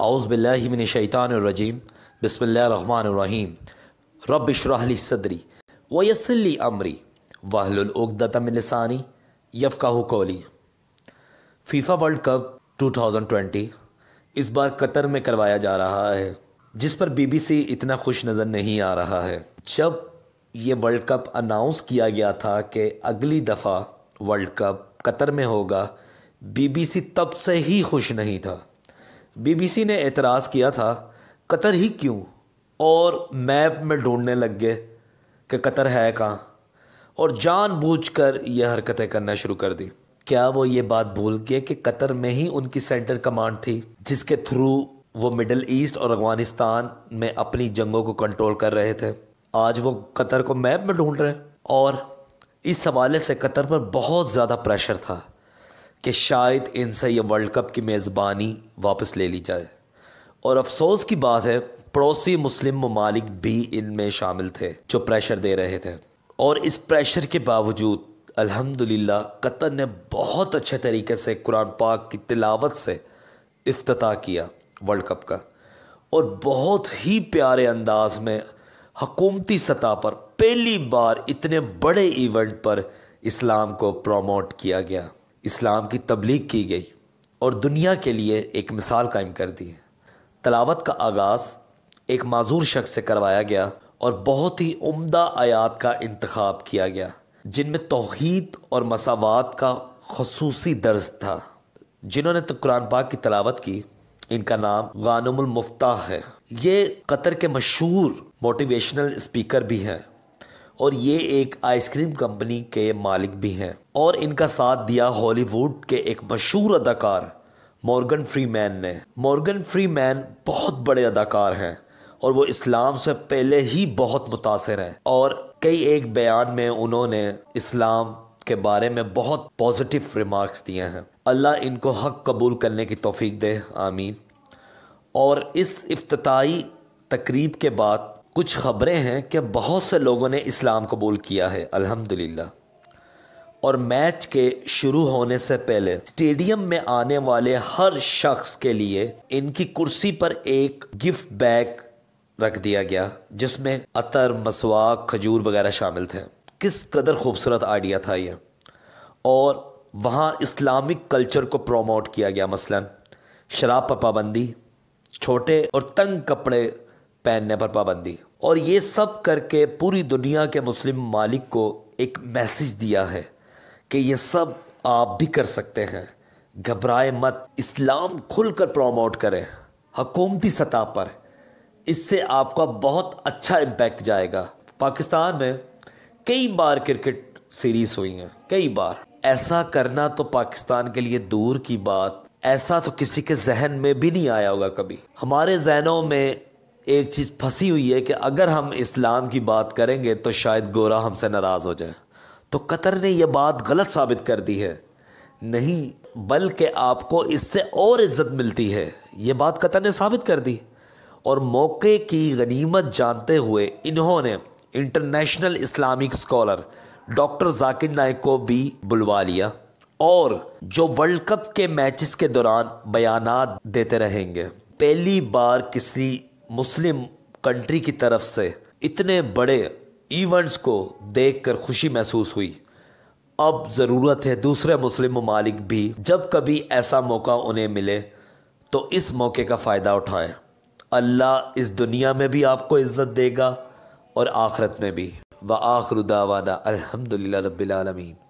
आउज़बिल्लिमिनशैतानरजीम बसमीम रबली सदरी वयसली अमरी वाहलुलगदतमिलसानी यफ़ाह कोली फीफा वर्ल्ड कप 2020 इस बार कतर में करवाया जा रहा है जिस पर बीबीसी इतना खुश नज़र नहीं आ रहा है जब ये वर्ल्ड कप अनाउंस किया गया था कि अगली दफ़ा वर्ल्ड कप कतर में होगा बीबीसी तब से ही खुश नहीं था बीबीसी ने एतराज़ किया था कतर ही क्यों और मैप में ढूंढने लग गए कि कतर है कहाँ और जानबूझकर यह हरकतें करना शुरू कर दी क्या वो ये बात भूल गए कि कतर में ही उनकी सेंटर कमांड थी जिसके थ्रू वो मिडल ईस्ट और अफगानिस्तान में अपनी जंगों को कंट्रोल कर रहे थे आज वो कतर को मैप में ढूंढ रहे हैं और इस हवाले से कतर पर बहुत ज़्यादा प्रेशर था कि शायद इनसे यह वर्ल्ड कप की मेज़बानी वापस ले ली जाए और अफसोस की बात है पड़ोसी मुस्लिम ममालिक भी इनमें शामिल थे जो प्रेशर दे रहे थे और इस प्रेशर के बावजूद अल्हम्दुलिल्लाह कतर ने बहुत अच्छे तरीके से कुरान पाक की तिलावत से अफ्ताह किया वर्ल्ड कप का और बहुत ही प्यारे अंदाज में हकूमती सतह पर पहली बार इतने बड़े इवेंट पर इस्लाम को प्रमोट किया गया इस्लाम की तबलीग की गई और दुनिया के लिए एक मिसाल कायम कर दी तलावत का आगाज़ एक माजूर शख्स से करवाया गया और बहुत ही उम्दा आयात का इंतखब किया गया जिनमें तोहद और मसावत का खसूस दर्ज था जिन्होंने तो कुरान पाक की तलावत की इनका नाम गानमुल मुफ्ता है ये कतर के मशहूर मोटिवेशनल स्पीकर भी हैं और ये एक आइसक्रीम कंपनी के मालिक भी हैं और इनका साथ दिया हॉलीवुड के एक मशहूर अदाकार मॉर्गन फ्रीमैन ने मॉर्गन फ्रीमैन बहुत बड़े अदाकार हैं और वो इस्लाम से पहले ही बहुत मुतासर हैं और कई एक बयान में उन्होंने इस्लाम के बारे में बहुत पॉजिटिव रिमार्क्स दिए हैं अल्लाह इनको हक कबूल करने की तोफ़ी दे आमीन और इस अफ्ताही तकरीब के बाद कुछ ख़बरें हैं कि बहुत से लोगों ने इस्लाम कबूल किया है अल्हम्दुलिल्लाह और मैच के शुरू होने से पहले स्टेडियम में आने वाले हर शख्स के लिए इनकी कुर्सी पर एक गिफ्ट बैग रख दिया गया जिसमें अतर मसवाक खजूर वगैरह शामिल थे किस कदर खूबसूरत आइडिया था यह और वहाँ इस्लामिक कल्चर को प्रमोट किया गया मसलन शराब पर पाबंदी छोटे और तंग कपड़े पहनने पर पाबंदी और ये सब करके पूरी दुनिया के मुस्लिम मालिक को एक मैसेज दिया है कि ये सब आप भी कर सकते हैं घबराए मत इस्लाम खुलकर प्रमोट करें हकूमती सतह पर इससे आपका बहुत अच्छा इम्पैक्ट जाएगा पाकिस्तान में कई बार क्रिकेट सीरीज़ हुई हैं कई बार ऐसा करना तो पाकिस्तान के लिए दूर की बात ऐसा तो किसी के जहन में भी नहीं आया होगा कभी हमारे जहनों में एक चीज़ फंसी हुई है कि अगर हम इस्लाम की बात करेंगे तो शायद गोरा हमसे नाराज़ हो जाए तो कतर ने यह बात गलत साबित कर दी है नहीं बल्कि आपको इससे और इज्जत मिलती है ये बात कतर ने साबित कर दी और मौके की गनीमत जानते हुए इन्होंने international Islamic scholar doctor Zakir Naik को भी बुलवा लिया और जो वर्ल्ड कप के मैचेस के दौरान बयान देते रहेंगे पहली बार किसी मुस्लिम कंट्री की तरफ से इतने बड़े इवेंट्स को देखकर खुशी महसूस हुई अब ज़रूरत है दूसरे मुस्लिम ममालिक भी जब कभी ऐसा मौका उन्हें मिले तो इस मौके का फ़ायदा उठाएं अल्लाह इस दुनिया में भी आपको इज़्ज़त देगा और आखरत में भी व आखरुदावाना अलहमदिल्ला रबालमीन